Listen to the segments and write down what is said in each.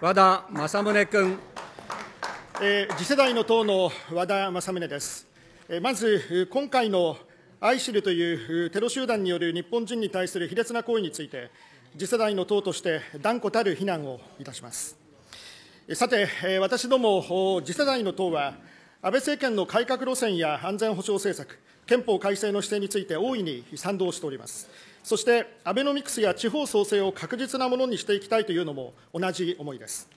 和田政宗君。えー、次世代の党の和田政宗です。えー、まず、今回のアイシルというテロ集団による日本人に対する卑劣な行為について、次世代の党として断固たる非難をいたします。さて、私ども次世代の党は、安倍政権の改革路線や安全保障政策、憲法改正の姿勢について大いに賛同しております。そしてアベノミクスや地方創生を確実なものにしていきたいというのも同じ思いです。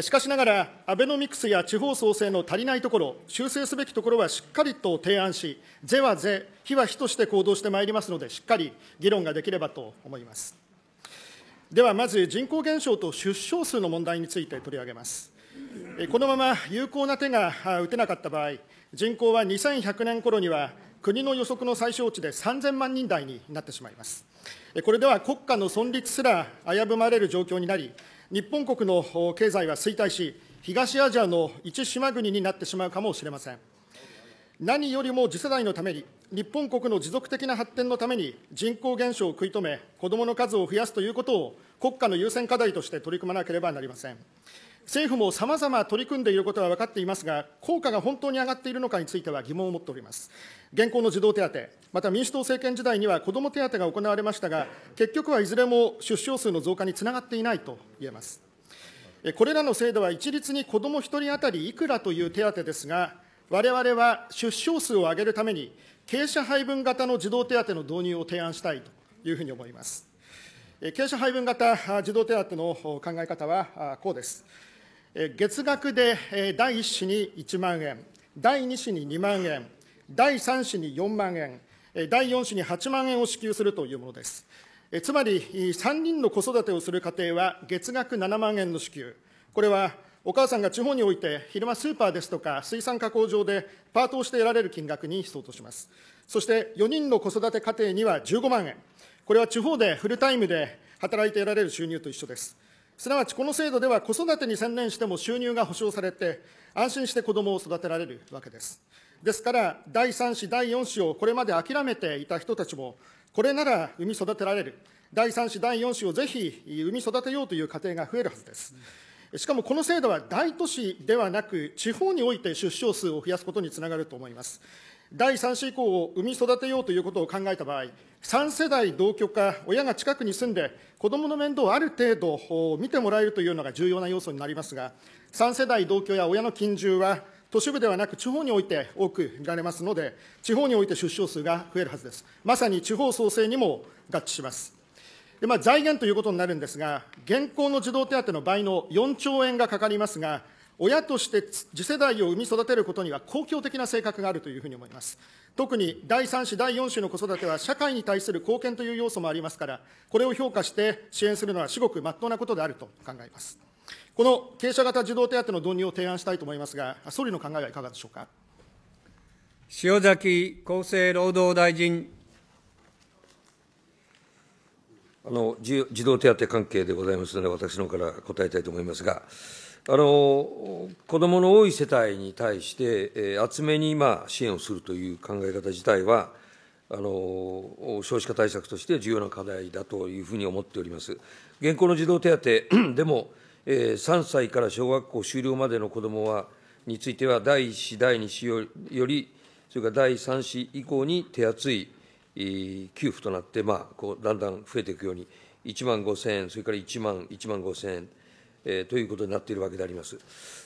しかしながら、アベノミクスや地方創生の足りないところ、修正すべきところはしっかりと提案し、是は是、非は非として行動してまいりますので、しっかり議論ができればと思います。ではまず人口減少と出生数の問題について取り上げます。このまま有効な手が打てなかった場合、人口は2100年頃には国の予測の最小値で3000万人台になってしまいます。これでは国家の存立すら危ぶまれる状況になり、日本国の経済は衰退し、東アジアの一島国になってしまうかもしれません。何よりも次世代のために、日本国の持続的な発展のために人口減少を食い止め、子どもの数を増やすということを国家の優先課題として取り組まなければなりません。政府もさまざま取り組んでいることは分かっていますが、効果が本当に上がっているのかについては疑問を持っております。現行の児童手当、また民主党政権時代には子ども手当が行われましたが、結局はいずれも出生数の増加につながっていないと言えます。これらの制度は一律に子ども1人当たりいくらという手当ですが、われわれは出生数を上げるために、傾斜配分型の児童手当の導入を提案したいというふうに思います。傾斜配分型児童手当の考え方はこうです。月額で第1子に1万円、第2子に2万円、第3子に4万円、第4子に8万円を支給するというものです。つまり、3人の子育てをする家庭は月額7万円の支給、これはお母さんが地方において、昼間スーパーですとか、水産加工場でパートをして得られる金額に相当します。そして、4人の子育て家庭には15万円、これは地方でフルタイムで働いて得られる収入と一緒です。すなわちこの制度では子育てに専念しても収入が保障されて、安心して子どもを育てられるわけです。ですから、第3子、第4子をこれまで諦めていた人たちも、これなら産み育てられる、第3子、第4子をぜひ産み育てようという家庭が増えるはずです。しかもこの制度は大都市ではなく、地方において出生数を増やすことにつながると思います。第3子以降を産み育てようということを考えた場合、3世代同居か、親が近くに住んで、子どもの面倒をある程度見てもらえるというのが重要な要素になりますが、3世代同居や親の近住は、都市部ではなく地方において多く見られますので、地方において出生数が増えるはずです。まさに地方創生にも合致します。でまあ、財源ということになるんですが、現行の児童手当の倍の4兆円がかかりますが、親として次世代を生み育てることには公共的な性格があるというふうに思います。特に第3子、第4子の子育ては社会に対する貢献という要素もありますから、これを評価して支援するのは至極まっとうなことであると考えます。この傾斜型児童手当の導入を提案したいと思いますが、総理の考えはいかがでしょうか。塩崎厚生労働大臣。あの児童手当関係でございますので、私の方から答えたいと思いますが。あの子どもの多い世帯に対して、えー、厚めに今、支援をするという考え方自体は、あの少子化対策として重要な課題だというふうに思っております。現行の児童手当 でも、えー、3歳から小学校終了までの子どもはについては、第1子、第2子より、それから第3子以降に手厚い、えー、給付となって、まあ、こうだんだん増えていくように、1万5000円、それから1万、1万5000円。えということになっているわけであります。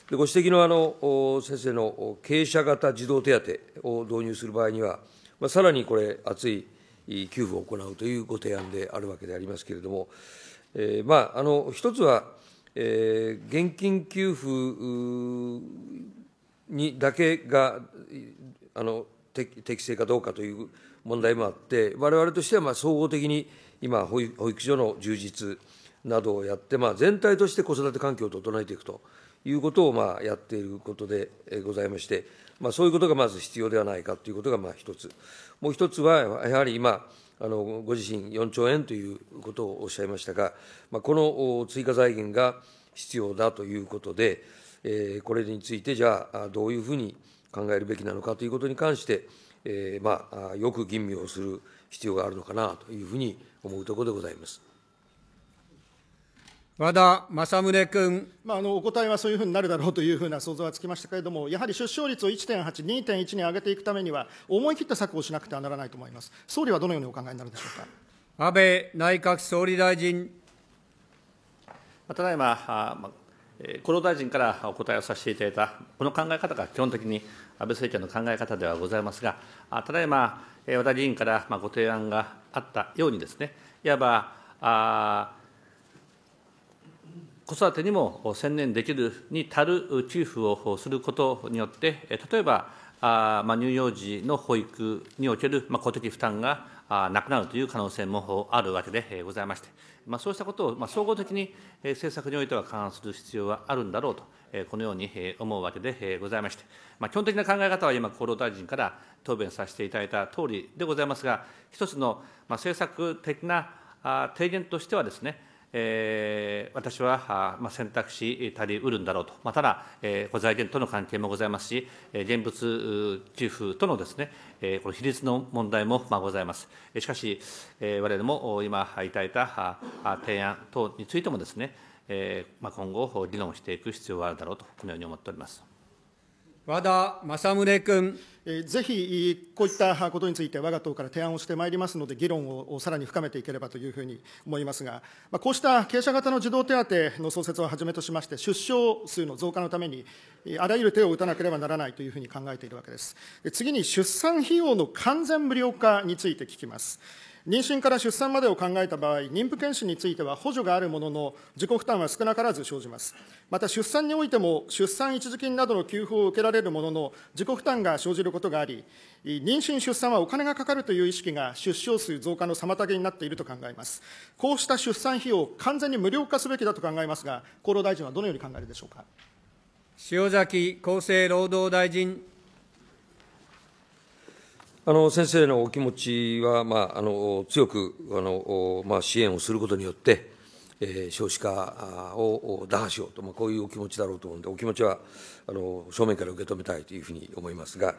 でご指摘のあの先生の傾斜型児童手当を導入する場合には、まあ、さらにこれ、厚い給付を行うというご提案であるわけでありますけれども、えー、まあ、あの一つは、えー、現金給付にだけがあの適正かどうかという問題もあって、われわれとしてはまあ総合的に今保育、所の充実、などをやって、まあ、全体として子育て環境を整えていくということをまあやっていることでございまして、まあ、そういうことがまず必要ではないかということがまあ一つ、もう一つは、やはり今、あのご自身4兆円ということをおっしゃいましたが、まあ、この追加財源が必要だということで、えー、これについて、じゃあ、どういうふうに考えるべきなのかということに関して、えー、まあ、よく吟味をする必要があるのかなというふうに思うところでございます。和田政宗君。まあ、あのお答えはそういうふうになるだろうというふうな想像はつきましたけれども、やはり出生率を1.8、2.1に上げていくためには、思い切った策をしなくてはならないと思います。総理はどのようにお考えになるでしょうか。安倍内閣総理大臣。ただいま、あま厚労大臣からお答えをさせていただいた、この考え方が基本的に安倍政権の考え方ではございますが、ただいま、和田議員からご提案があったようにですね、いわば、あ子育てにも専念できるに足る給付をすることによって、例えば、あまあ、乳幼児の保育における、まあ、公的負担がなくなるという可能性もあるわけでございまして、まあ、そうしたことを、まあ、総合的に政策においては勘案する必要はあるんだろうと、このように思うわけでございまして、まあ、基本的な考え方は今、厚労大臣から答弁させていただいたとおりでございますが、一つの、まあ、政策的な提言としてはですね、えー、私は、まあ、選択肢足りうるんだろうと、まあ、ただ、えー、財源との関係もございますし、えー、現物給付とのですね、えー、この比率の問題も、まあ、ございます。しかし、えー、我々も今いただいた提案等についてもですね、えーまあ、今後、議論していく必要があるだろうと、このように思っております。和田政宗君。ぜひこういったことについて、我が党から提案をしてまいりますので、議論をさらに深めていければというふうに思いますが、こうした傾斜型の児童手当の創設をはじめとしまして、出生数の増加のために、あらゆる手を打たなければならないというふうに考えているわけです。次に、出産費用の完全無料化について聞きます。妊娠から出産までを考えた場合、妊婦健診については補助があるものの、自己負担は少なからず生じます。また、出産においても、出産一時金などの給付を受けられるものの、自己負担が生じることがあり、妊娠・出産はお金がかかるという意識が出生数増加の妨げになっていると考えます。こうした出産費用を完全に無料化すべきだと考えますが、厚労大臣はどのように考えるでしょうか。塩崎厚生労働大臣。あの先生のお気持ちは、まあ、あの強くあの、まあ、支援をすることによって、えー、少子化を打破しようと、まあ、こういうお気持ちだろうと思うので、お気持ちはあの正面から受け止めたいというふうに思いますが、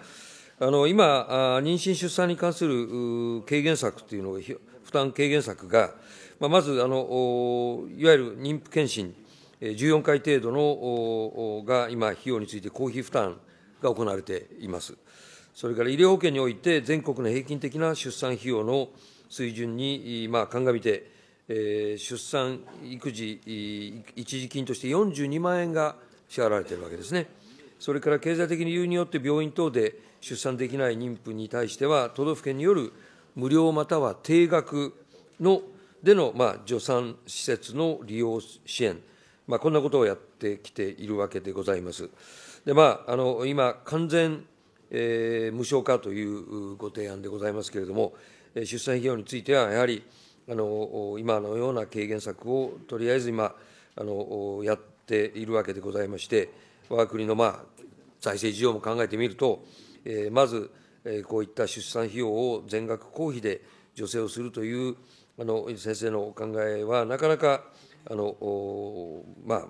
あの今、妊娠・出産に関する軽減策というのを、負担軽減策が、まあ、まずあのいわゆる妊婦健診、14回程度のが今、費用について公費負担が行われています。それから医療保険において、全国の平均的な出産費用の水準に、まあ、鑑みて、えー、出産育児一時金として42万円が支払われているわけですね。それから経済的理由によって病院等で出産できない妊婦に対しては、都道府県による無料または定額のでの、まあ、助産施設の利用支援、まあ、こんなことをやってきているわけでございます。でまあ、あの今、完全えー、無償化というご提案でございますけれども、出産費用については、やはりあの今のような軽減策をとりあえず今あの、やっているわけでございまして、我が国の、まあ、財政事情も考えてみると、えー、まず、えー、こういった出産費用を全額公費で助成をするというあの先生のお考えは、なかなかあの、まあ、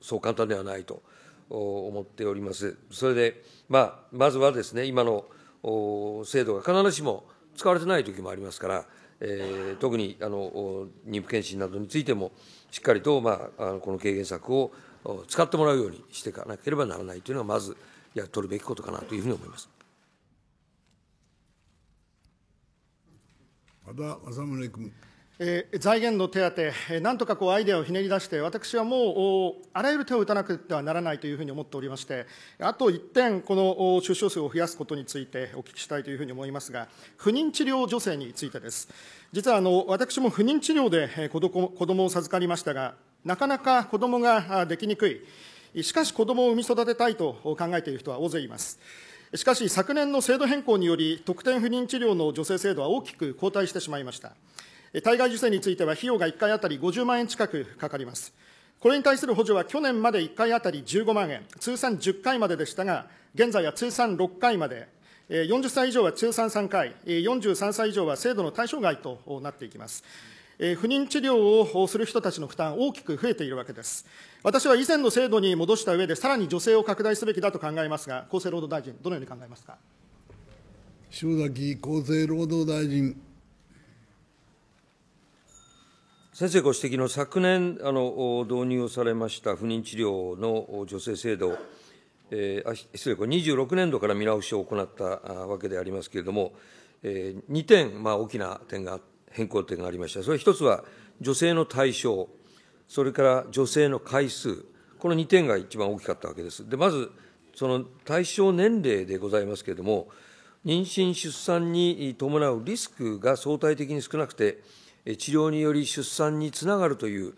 そう簡単ではないと。思っております。それで、まあ、まずはですね、今の制度が必ずしも使われてない時もありますから、えー、特にあの妊婦健診などについても、しっかりと、まあ、あのこの軽減策を使ってもらうようにしていかなければならないというのは、まずやっとるべきことかなというふうに思います。和田政宗君。財源の手当、なんとかこうアイデアをひねり出して、私はもうあらゆる手を打たなくてはならないというふうに思っておりまして、あと1点、この出生数を増やすことについてお聞きしたいというふうに思いますが、不妊治療女性についてです。実はあの私も不妊治療で子どもを授かりましたが、なかなか子どもができにくい、しかし子どもを産み育てたいと考えている人は大勢います。しかし、昨年の制度変更により、特典不妊治療の助成制度は大きく後退してしまいました。体外受精については費用が1回当たり50万円近くかかります。これに対する補助は去年まで1回当たり15万円、通算10回まででしたが、現在は通算6回まで、40歳以上は通算3回、43歳以上は制度の対象外となっていきます。不妊治療をする人たちの負担、大きく増えているわけです。私は以前の制度に戻した上で、さらに女性を拡大すべきだと考えますが、厚生労働大臣、どのように考えますか。塩崎厚生労働大臣。先生ご指摘の昨年あの導入をされました不妊治療の助成制度、えー、あ失礼、これ26年度から見直しを行ったわけでありますけれども、えー、2点、まあ、大きな点が、変更点がありました。それ1つは女性の対象、それから女性の回数、この2点が一番大きかったわけです。でまずその対象年齢でございますけれども、妊娠・出産に伴うリスクが相対的に少なくて、治療により出産につながるという、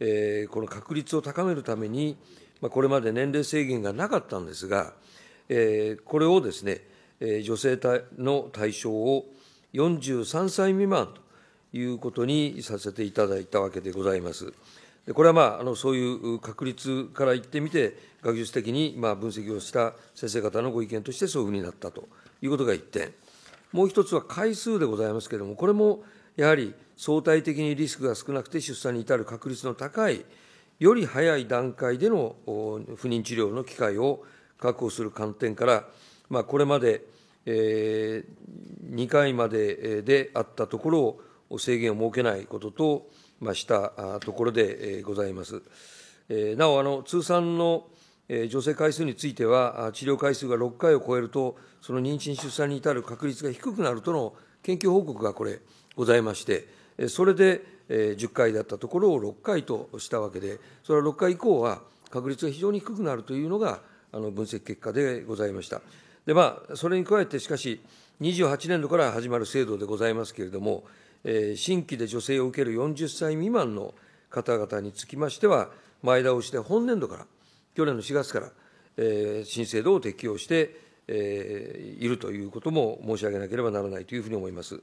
えこの確率を高めるために、まあ、これまで年齢制限がなかったんですが、えこれをですね、え女性の対象を43歳未満ということにさせていただいたわけでございます。でこれは、まあ、あのそういう確率から言ってみて、学術的に、まあ、分析をした先生方のご意見としてそういうふうになったということが一点、もう一つは回数でございますけれども、これもやはり相対的にリスクが少なくて出産に至る確率の高い、より早い段階での不妊治療の機会を確保する観点から、まあ、これまで、えー、2回までであったところを制限を設けないことと、まあ、したところでございます。えー、なおあの、通算の女性回数については、治療回数が6回を超えると、その妊娠・出産に至る確率が低くなるとの研究報告がこれ、ございまして、それで10回だったところを6回としたわけで、それは6回以降は確率が非常に低くなるというのがあの分析結果でございました。でまあ、それに加えて、しかし、28年度から始まる制度でございますけれども、え新規で助成を受ける40歳未満の方々につきましては、前倒しで本年度から、去年の4月から、えー、新制度を適用して、えー、いるということも申し上げなければならないというふうに思います。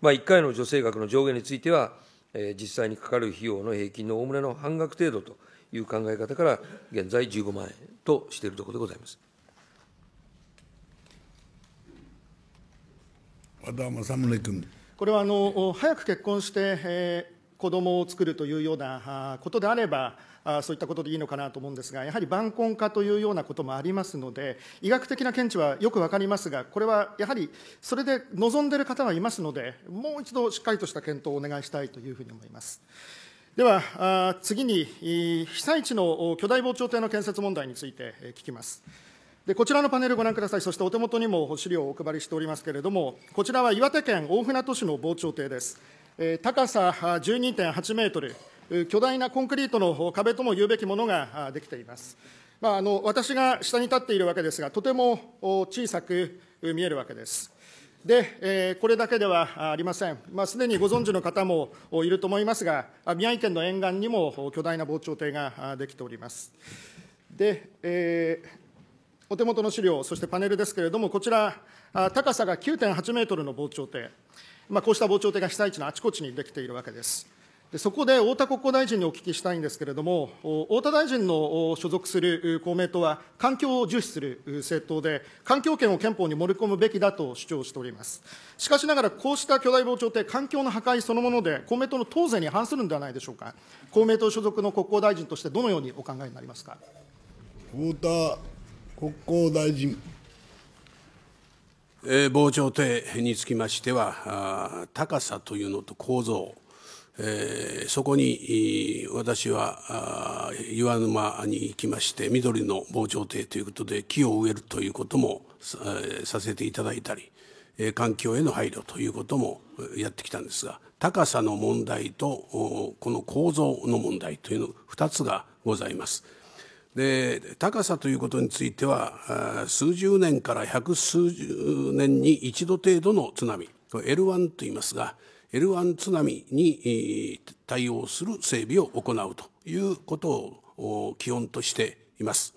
まあ、1回の助成額の上限については、えー、実際にかかる費用の平均のおおむねの半額程度という考え方から、現在15万円としているところでございます。和田政宗君。これはあの早く結婚して、えー子どもを作るというようなことであれば、そういったことでいいのかなと思うんですが、やはり晩婚化というようなこともありますので、医学的な見地はよく分かりますが、これはやはりそれで望んでいる方はいますので、もう一度しっかりとした検討をお願いしたいというふうに思います。では、次に、被災地の巨大防潮堤の建設問題について聞きます。でこちらのパネルご覧ください、そしてお手元にも資料をお配りしておりますけれども、こちらは岩手県大船渡市の防潮堤です。高さ12.8メートル、巨大なコンクリートの壁ともいうべきものができています。まあ、あの私が下に立っているわけですが、とても小さく見えるわけです。で、えこれだけではありません、まあ、すでにご存知の方もいると思いますが、宮城県の沿岸にも巨大な防潮堤ができております。で、えー、お手元の資料、そしてパネルですけれども、こちら、高さが9.8メートルの防潮堤。まあ、こうした防潮堤が被災地のあちこちにできているわけです。でそこで太田国交大臣にお聞きしたいんですけれども、太田大臣の所属する公明党は、環境を重視する政党で、環境権を憲法に盛り込むべきだと主張しております。しかしながら、こうした巨大防潮堤、環境の破壊そのもので、公明党の党税に反するんではないでしょうか。公明党所属の国交大臣として、どのようにお考えになりますか。太田国交大臣。え防潮堤につきましては高さというのと構造、えそこに私は岩沼に行きまして緑の防潮堤ということで木を植えるということもさせていただいたり環境への配慮ということもやってきたんですが高さの問題とこの構造の問題というの2つがございます。で高さということについては数十年から百数十年に一度程度の津波これ L1 と言いますが L1 津波に対応する整備を行うということを基本としています。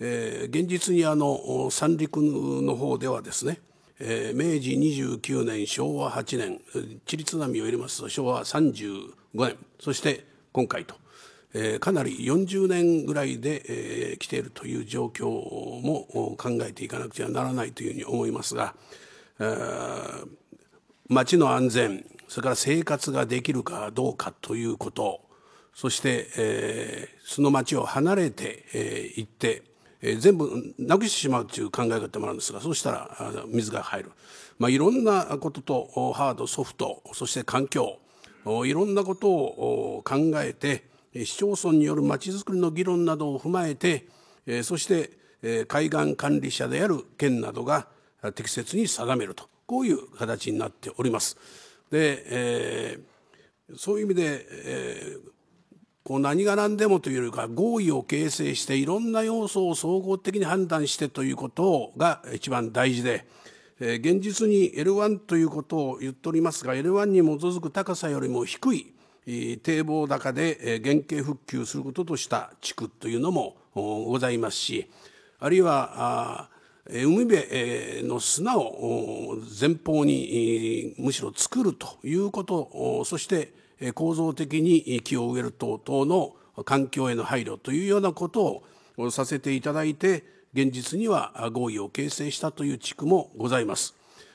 え現実にあの三陸の方ではですね、え明治29年昭和8年地理津波を入れますと昭和35年そして今回とえー、かなり40年ぐらいで、えー、来ているという状況も考えていかなくちゃならないというふうに思いますが、町の安全それから生活ができるかどうかということそして、えー、その町を離れて、えー、行って、えー、全部なくしてしまうという考え方もあるんですがそうしたら水が入る、まあ、いろんなこととハードソフトそして環境いろんなことを考えて市町村によるまちづくりの議論などを踏まえてそして海岸管理者である県などが適切に定めるとこういう形になっております。で、えー、そういう意味で、えー、こう何が何でもというよりか合意を形成していろんな要素を総合的に判断してということが一番大事で、えー、現実に L1 ということを言っておりますが L1 に基づく高さよりも低い堤防高で原型復旧することとした地区というのもございますしあるいは海辺の砂を前方にむしろ作るということそして構造的に木を植える等々の環境への配慮というようなことをさせていただいて現実には合意を形成したという地区もございます。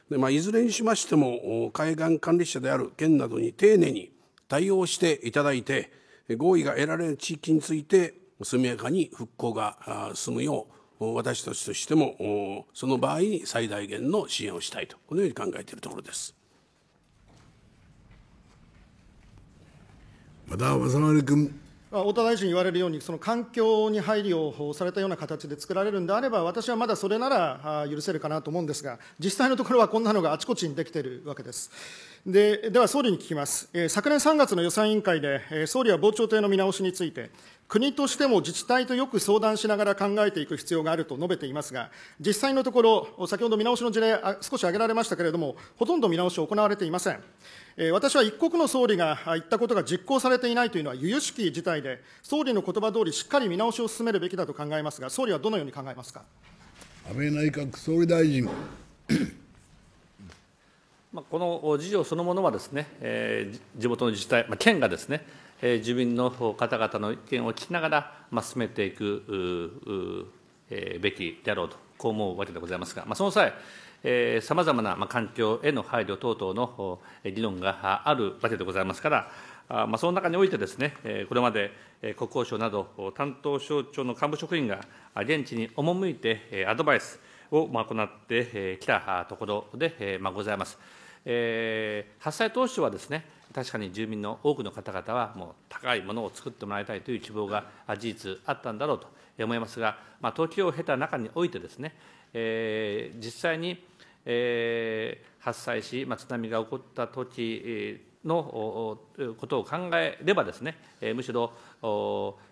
でまあ、いずれにしましても海岸管理者である県などに丁寧に対応していただいて合意が得られる地域について速やかに復興が進むよう私たちとしてもその場合に最大限の支援をしたいとこのように考えているところです和田正則君。太田大臣言われるように、その環境に配慮をされたような形で作られるんであれば、私はまだそれなら許せるかなと思うんですが、実際のところはこんなのがあちこちにできているわけです。ででは総理に聞きます、え昨年3月の予算委員会で、え総理は防潮堤の見直しについて、国としても自治体とよく相談しながら考えていく必要があると述べていますが、実際のところ、先ほど見直しの事例、あ少し挙げられましたけれども、ほとんど見直し行われていません。え私は一国の総理が言ったことが実行されていないというのは、由々しき事態で、総理の言葉通り、しっかり見直しを進めるべきだと考えますが、総理はどのように考えますか安倍内閣総理大臣。まあ、この事情そのものはですね、えー、地元の自治体、まあ、県がですね、えー、住民の方々の意見を聞きながら、まあ、進めていくえー、べきであろうと、こう思うわけでございますが、まあ、その際、さまざまな、まあ、環境への配慮等々の議論があるわけでございますから、あまあ、その中においてですね、これまで国交省など担当省庁の幹部職員が現地に赴いてアドバイスを行ってきたところでございます。えー、発災当初はですね、確かに住民の多くの方々は、もう高いものを作ってもらいたいという希望が事実あったんだろうと思いますが、まあ、を経た中においてですね、えー、実際に、えー、発災し、まあ、津波が起こった時のことを考えればですね、むしろ、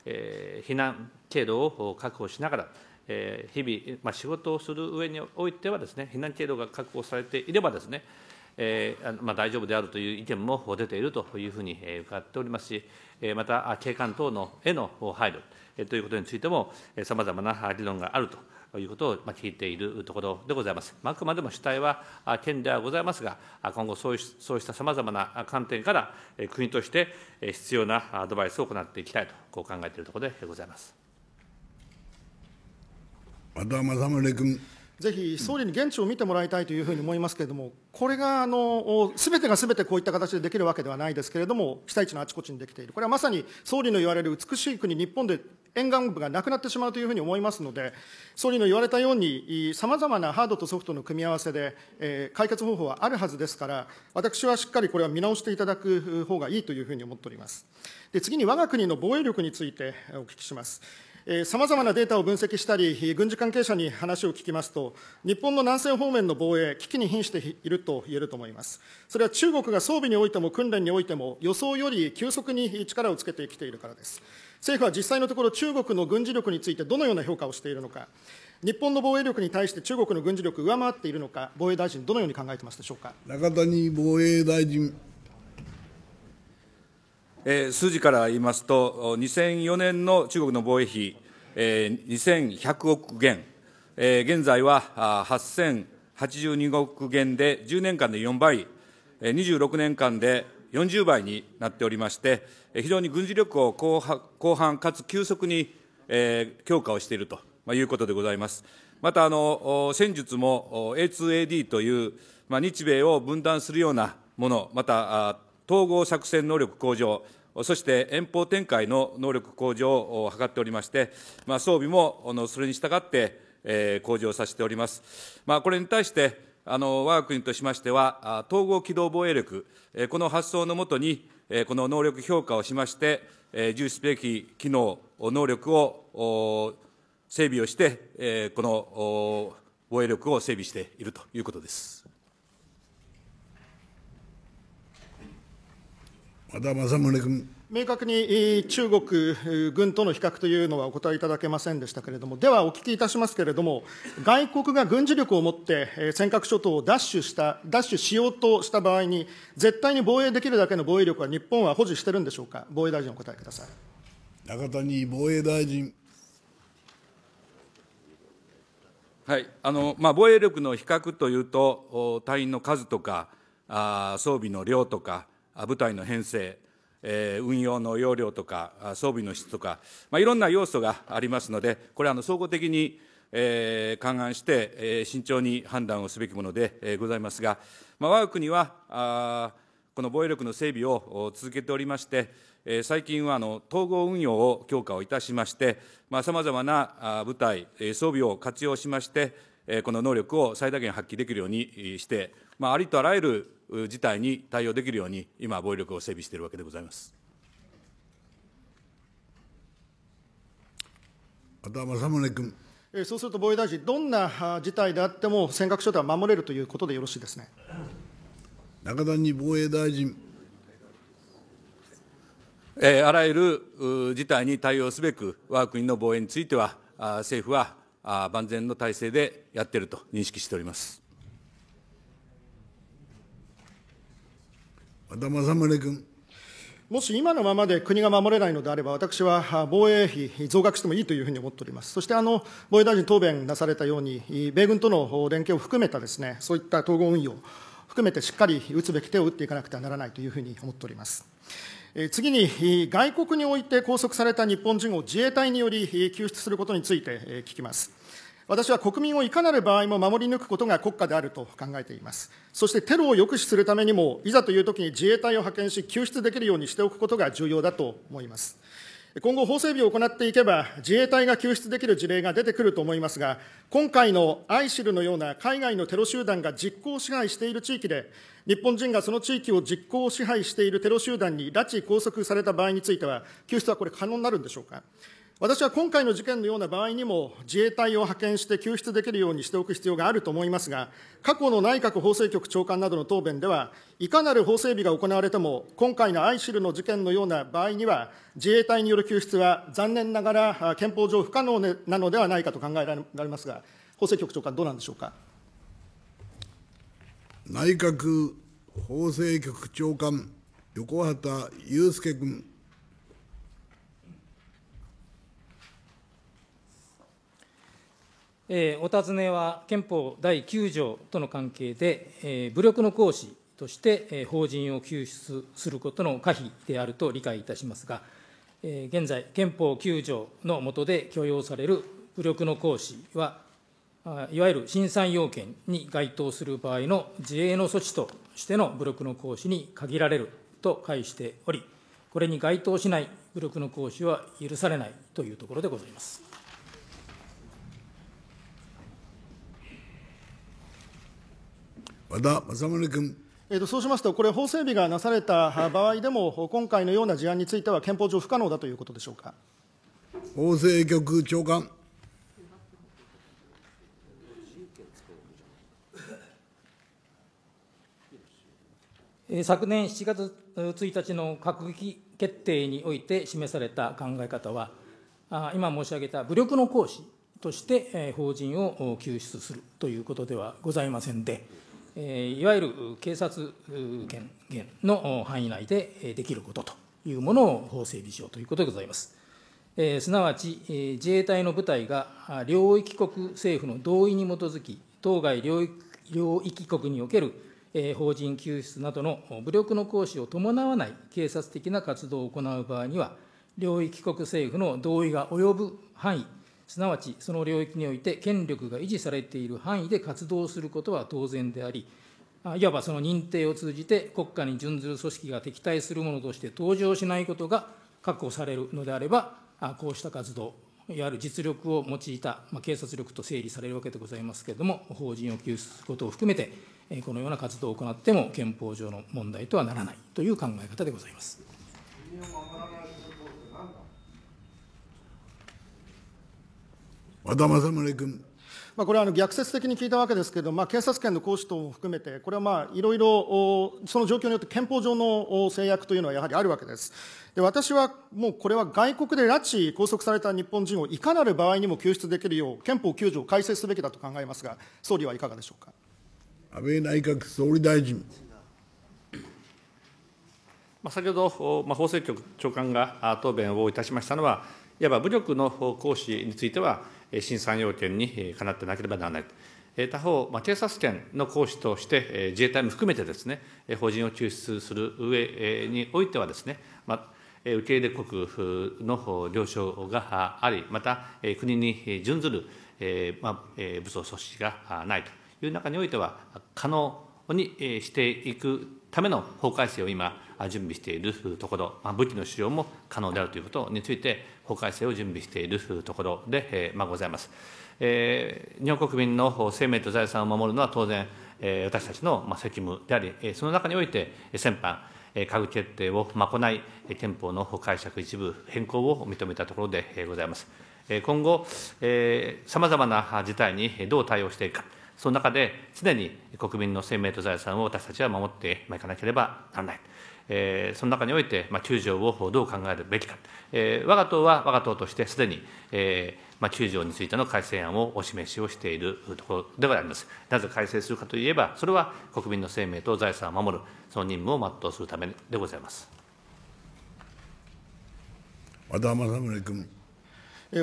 えー、避難経路を確保しながら、えー、日々、まあ、仕事をする上においてはですね、避難経路が確保されていればですね、えーまあ、大丈夫であるという意見も出ているというふうに伺っておりますし、また景観等のへの配慮ということについても、さまざまな理論があると。いうことを聞いているところでございます。あくまでも主体は県ではございますが、今後そうしたさまざまな観点から国として必要なアドバイスを行っていきたいとこう考えているところでございます。和田政宗君。ぜひ総理に現地を見てもらいたいというふうに思いますけれども、これがすべてがすべてこういった形でできるわけではないですけれども、被災地のあちこちにできている、これはまさに総理の言われる美しい国、日本で沿岸部がなくなってしまうというふうに思いますので、総理の言われたように、さまざまなハードとソフトの組み合わせで、えー、解決方法はあるはずですから、私はしっかりこれは見直していただく方がいいというふうに思っております。で次に我が国の防衛力についてお聞きします。さまざまなデータを分析したり、軍事関係者に話を聞きますと、日本の南西方面の防衛、危機に瀕していると言えると思います。それは中国が装備においても訓練においても、予想より急速に力をつけてきているからです。政府は実際のところ、中国の軍事力についてどのような評価をしているのか、日本の防衛力に対して中国の軍事力、上回っているのか、防衛大臣、どのように考えてますでしょうか。中谷防衛大臣えー、数字から言いますと、2004年の中国の防衛費、えー、2100億元、えー、現在は8082億元で、10年間で4倍、えー、26年間で40倍になっておりまして、非常に軍事力を広範かつ急速に、えー、強化をしているということでございます。またあの戦術も A2AD という、まあ、日米を分断するようなもの、またあ統合作戦能力向上、そして遠方展開の能力向上を図っておりまして、まあ、装備もそれに従って、え向上させております。まあ、これに対して、あの我が国としましては、統合機動防衛力、えこの発想のもとに、えこの能力評価をしまして、え重視すべき機能、能力を整備をして、えこの防衛力を整備しているということです。和田政宗君。明確に中国軍との比較というのはお答えいただけませんでしたけれども、ではお聞きいたしますけれども、外国が軍事力を持って尖閣諸島を奪取した、奪取しようとした場合に、絶対に防衛できるだけの防衛力は日本は保持してるんでしょうか、防衛大臣、お答えください中谷防衛大臣。はいあのまあ、防衛力の比較というと、隊員の数とか、あ装備の量とか、部隊の編成、え運用の要領とか、装備の質とか、まあ、いろんな要素がありますので、これ、総合的に、え勘案して、え慎重に判断をすべきもので、えございますが、まあ、我が国はあ、この防衛力の整備を続けておりまして、え最近はあの統合運用を強化をいたしまして、さまざ、まな部隊、え装備を活用しまして、えこの能力を最大限発揮できるようにして、まあ、ありとあらゆる事態に対応できるように、今、防衛力を整備しているわけでございます。君。そうすると防衛大臣、どんな事態であっても、尖閣諸島は守れるということでよろしいですね中谷防衛大臣。えー、あらゆる事態に対応すべく、我が国の防衛については、政府は万全の体制でやっていると認識しております。田政宗君。もし今のままで国が守れないのであれば、私は防衛費増額してもいいというふうに思っております。そしてあの防衛大臣答弁なされたように、米軍との連携を含めたですね、そういった統合運用含めてしっかり打つべき手を打っていかなくてはならないというふうに思っております。次に、外国において拘束された日本人を自衛隊により救出することについて聞きます。私は国民をいかなる場合も守り抜くことが国家であると考えています。そしてテロを抑止するためにも、いざというときに自衛隊を派遣し、救出できるようにしておくことが重要だと思います。今後、法整備を行っていけば、自衛隊が救出できる事例が出てくると思いますが、今回の ISIL のような海外のテロ集団が実効支配している地域で、日本人がその地域を実効支配しているテロ集団に拉致・拘束された場合については、救出はこれ、可能になるんでしょうか。私は今回の事件のような場合にも、自衛隊を派遣して救出できるようにしておく必要があると思いますが、過去の内閣法制局長官などの答弁では、いかなる法整備が行われても、今回のアイシルの事件のような場合には、自衛隊による救出は残念ながら憲法上不可能なのではないかと考えられますが、法制局長官、どうなんでしょうか。内閣法制局長官、横畑裕介君。えー、お尋ねは憲法第9条との関係で、えー、武力の行使として、えー、法人を救出することの可否であると理解いたしますが、えー、現在、憲法9条の下で許容される武力の行使は、いわゆる審査要件に該当する場合の自衛の措置としての武力の行使に限られると解しており、これに該当しない武力の行使は許されないというところでございます。和田政宗君。えー、とそうしますと、これ、法整備がなされた場合でも、今回のような事案については、憲法上不可能だということでしょうか法制局長官。昨年7月1日の閣議決定において示された考え方は、今申し上げた武力の行使として法人を救出するということではございませんで、いわゆる警察権限の範囲内でできることというものを法整備しようということでございます。すなわち、自衛隊の部隊が領域国政府の同意に基づき、当該領域領域国における法人救出などの武力の行使を伴わない警察的な活動を行う場合には、領域国政府の同意が及ぶ範囲、すなわちその領域において権力が維持されている範囲で活動することは当然であり、いわばその認定を通じて国家に準ずる組織が敵対するものとして登場しないことが確保されるのであれば、こうした活動、いわゆる実力を用いた、まあ、警察力と整理されるわけでございますけれども、法人を救出することを含めて、このような活動を行っても憲法上の問題とはならないという考え方でございます。和田政宗君。まあ、これはあの逆説的に聞いたわけですけれども、まあ、警察権の行使等も含めて、これはまあいろいろその状況によって憲法上の制約というのはやはりあるわけです。で私はもうこれは外国で拉致、拘束された日本人をいかなる場合にも救出できるよう、憲法9条を改正すべきだと考えますが、総理はいかがでしょうか安倍内閣総理大臣。まあ、先ほど、まあ、法制局長官が答弁をいたしましたのは、いわば武力の行使については、審査要件にかなってなければならない。他方、警察権の行使として、自衛隊も含めてですね、法人を救出する上においてはですね、受け入れ国の了承があり、また国に準ずる武装組織がないという中においては、可能にしていくための法改正を今、準備しているところ、まあ、武器の使用も可能であるということについて、法改正を準備しているところで、えまあ、ございます。えー、日本国民の生命と財産を守るのは当然、えー、私たちのまあ、責務であり、えその中において、先般、え閣議決定を行ない憲法の解釈一部変更を認めたところでえございます。今後、さまざまな事態にどう対応していくか。その中で常に国民の生命と財産を私たちは守っていかなければならない。えー、その中において、まあ、中条をどう考えるべきか、えー、我が党は我が党としてすでに、えーまあ、中条についての改正案をお示しをしているところではあります。なぜ改正するかといえば、それは国民の生命と財産を守る、その任務を全うするためでございます。和田政宗君。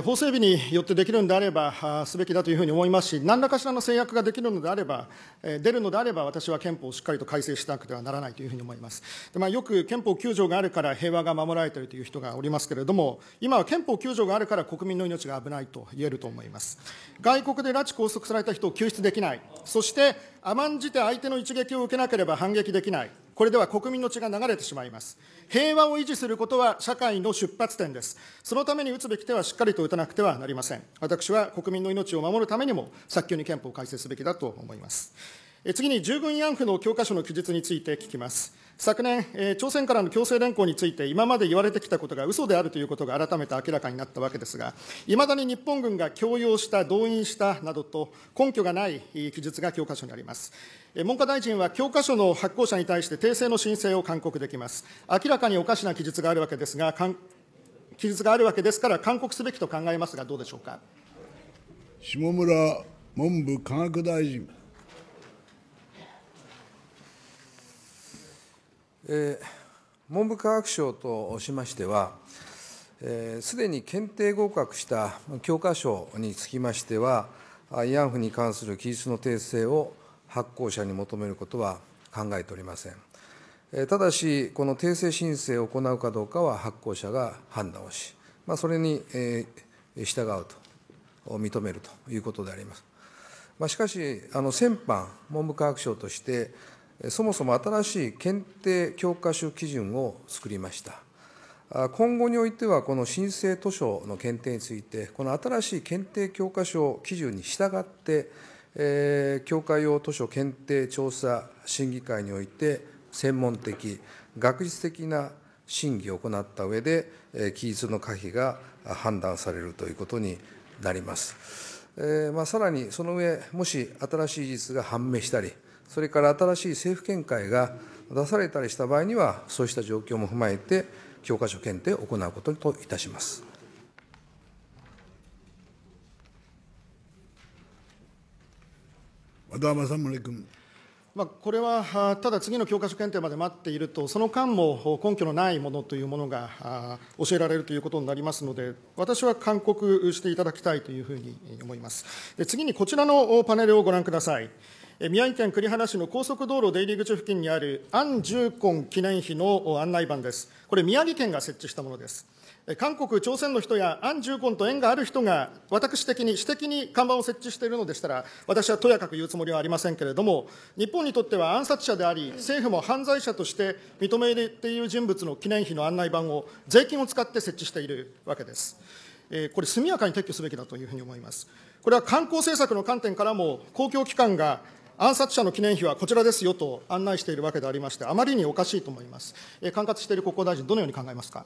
法整備によってできるのであれば、すべきだというふうに思いますし、何らかしらの制約ができるのであれば、出るのであれば、私は憲法をしっかりと改正しなくてはならないというふうに思います。でまあ、よく憲法9条があるから平和が守られているという人がおりますけれども、今は憲法9条があるから国民の命が危ないと言えると思います。外国で拉致拘束された人を救出できない、そして甘んじて相手の一撃を受けなければ反撃できない。これでは国民の血が流れてしまいます。平和を維持することは社会の出発点です。そのために打つべき手はしっかりと打たなくてはなりません。私は国民の命を守るためにも、早急に憲法を改正すべきだと思います。次に従軍慰安婦の教科書の記述について聞きます。昨年、朝鮮からの強制連行について、今まで言われてきたことが嘘であるということが改めて明らかになったわけですが、いまだに日本軍が強要した、動員したなどと、根拠がない記述が教科書にあります。文科大臣は教科書の発行者に対して訂正の申請を勧告できます。明らかにおかしな記述があるわけですが、記述があるわけですから、勧告すべきと考えますが、どうでしょうか。下村文部科学大臣。えー、文部科学省としましては、す、えー、で、に検定合格した教科書につきましては、慰安婦に関する記述の訂正を発行者に求めることは考えておりません。えー、ただし、この訂正申請を行うかどうかは発行者が判断をし、まあ、それに、えー、従うと、認めるということであります。まあ、しかし、あの先般、文部科学省として、そもそも新しい検定教科書基準を作りました。今後においては、この申請図書の検定について、この新しい検定教科書基準に従って、えー、教科用図書検定調査審議会において、専門的、学術的な審議を行った上で、記述の可否が判断されるということになります。えーまあ、さらにその上、もし新しい事実が判明したり、それから新しい政府見解が出されたりした場合には、そうした状況も踏まえて、教科書検定を行うことといたします。和田政宗君。まあ、これはただ次の教科書検定まで待っていると、その間も根拠のないものというものが教えられるということになりますので、私は勧告していただきたいというふうに思います。で次にこちらのパネルをご覧ください。宮城県栗原市の高速道路出入り口付近にある安重根記念碑の案内板です。これ、宮城県が設置したものです。韓国、朝鮮の人や安重根と縁がある人が、私的に、私的に看板を設置しているのでしたら、私はとやかく言うつもりはありませんけれども、日本にとっては暗殺者であり、政府も犯罪者として認めている人物の記念碑の案内板を、税金を使って設置しているわけです。これ、速やかに撤去すべきだというふうに思います。これは観光政策の観点からも、公共機関が暗殺者の記念碑はこちらですよと案内しているわけでありまして、あまりにおかしいと思います。え管轄している国交大臣、どのように考えますか。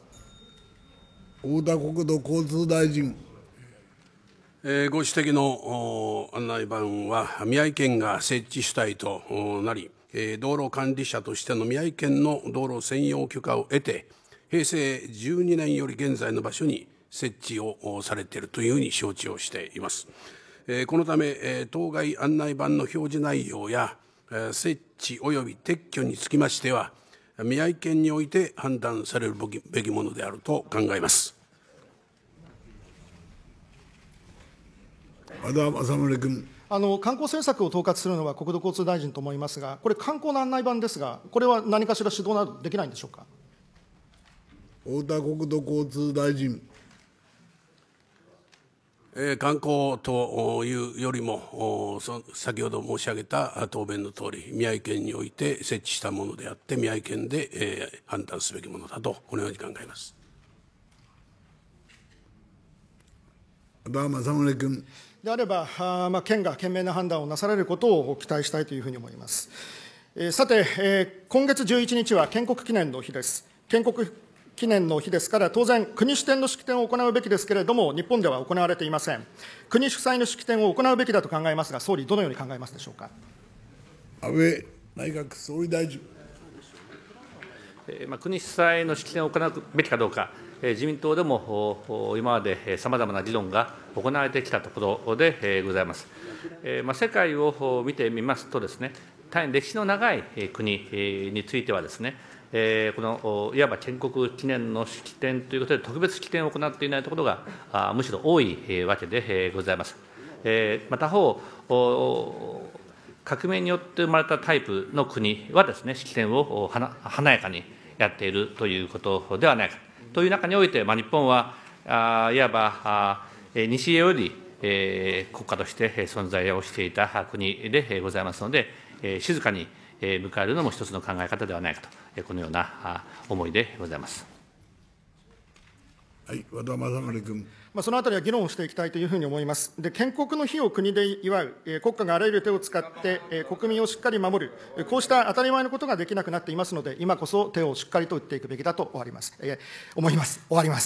大田国土交通大臣。えー、ご指摘の案内板は、宮城県が設置主体となり、えー、道路管理者としての宮城県の道路専用許可を得て、平成12年より現在の場所に設置をされているというふうに承知をしています。えこのため、え当該案内板の表示内容や、え設置及び撤去につきましては宮城県において判断されるべきものであると考えます和田政宗君。あの観光政策を統括するのは国土交通大臣と思いますが、これ、観光の案内板ですが、これは何かしら指導などできないんでしょうか太田国土交通大臣。え観光というよりも先ほど申し上げた答弁の通り宮城県において設置したものであって宮城県で、え判断すべきものだとこのように考えます君。であれば、あまあ、県が懸命な判断をなされることを期待したいというふうに思います。えさて、え今月11日は建国記念の日です。建国記念の日ですから、当然、国主典の式典を行うべきですけれども、日本では行われていません。国主催の式典を行うべきだと考えますが、総理、どのように考えますでしょうか。安倍内閣総理大臣。まあ、国主催の式典を行うべきかどうか、自民党でも今までさまざまな議論が行われてきたところでございます。まあ、世界を見てみますとですね、大変歴史の長い国についてはですね、えー、このいわば建国記念の式典ということで、特別式典を行っていないところがあむしろ多い、えー、わけで、えー、ございます。えー、また他方革命によって生まれたタイプの国はですね式典を華やかにやっているということではないかという中において、まあ、日本はいわばあ西へより、えー、国家として存在をしていた国でございますので、えー、静かに迎えるのも一つの考え方ではないかとこのような思いでございます。はい、和田正則君。まあ、そのあたりは議論をしていきたいというふうに思います。で、建国の日を国で祝う、えー、国家があらゆる手を使って、えー、国民をしっかり守る、えー、こうした当たり前のことができなくなっていますので、今こそ手をしっかりと打っていくべきだと終わります。えー、思います。終わります。